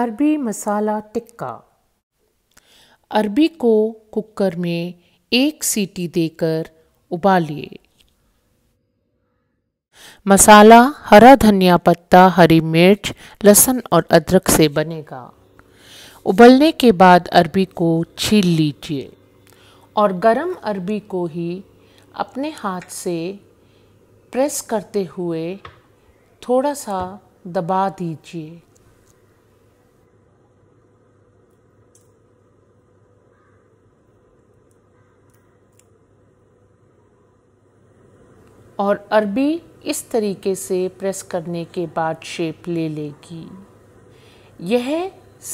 अरबी मसाला टिक्का अरबी को कुकर में एक सीटी देकर उबालिए मसाला हरा धनिया पत्ता हरी मिर्च लहसुन और अदरक से बनेगा उबलने के बाद अरबी को छील लीजिए और गरम अरबी को ही अपने हाथ से प्रेस करते हुए थोड़ा सा दबा दीजिए और अरबी इस तरीके से प्रेस करने के बाद शेप ले लेगी यह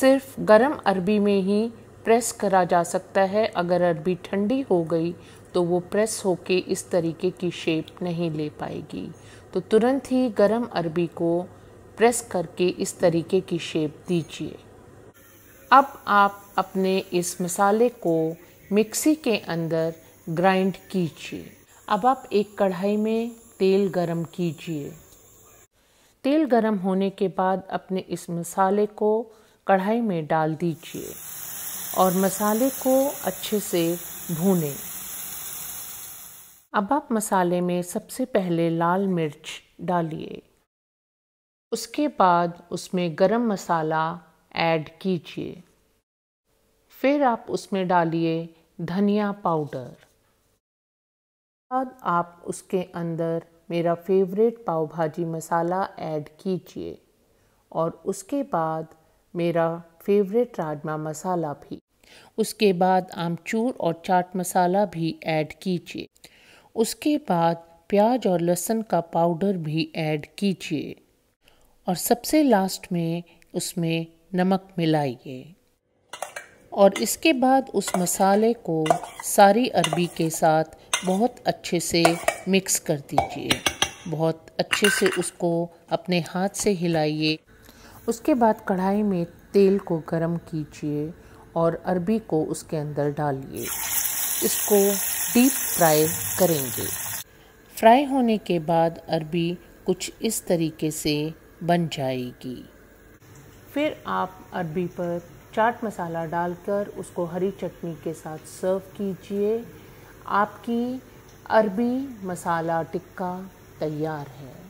सिर्फ गरम अरबी में ही प्रेस करा जा सकता है अगर अरबी ठंडी हो गई तो वो प्रेस होके इस तरीके की शेप नहीं ले पाएगी तो तुरंत ही गरम अरबी को प्रेस करके इस तरीके की शेप दीजिए अब आप अपने इस मसाले को मिक्सी के अंदर ग्राइंड कीजिए अब आप एक कढ़ाई में तेल गरम कीजिए तेल गरम होने के बाद अपने इस मसाले को कढ़ाई में डाल दीजिए और मसाले को अच्छे से भूनें अब आप मसाले में सबसे पहले लाल मिर्च डालिए उसके बाद उसमें गरम मसाला ऐड कीजिए फिर आप उसमें डालिए धनिया पाउडर बाद आप उसके अंदर मेरा फेवरेट पाव भाजी मसाला ऐड कीजिए और उसके बाद मेरा फेवरेट राजमा मसाला भी उसके बाद आमचूर और चाट मसाला भी ऐड कीजिए उसके बाद प्याज और लहसुन का पाउडर भी ऐड कीजिए और सबसे लास्ट में उसमें नमक मिलाइए और इसके बाद उस मसाले को सारी अरबी के साथ बहुत अच्छे से मिक्स कर दीजिए बहुत अच्छे से उसको अपने हाथ से हिलाइए उसके बाद कढ़ाई में तेल को गरम कीजिए और अरबी को उसके अंदर डालिए इसको डीप फ्राई करेंगे फ्राई होने के बाद अरबी कुछ इस तरीके से बन जाएगी फिर आप अरबी पर चाट मसाला डालकर उसको हरी चटनी के साथ सर्व कीजिए आपकी अरबी मसाला टिक्का तैयार है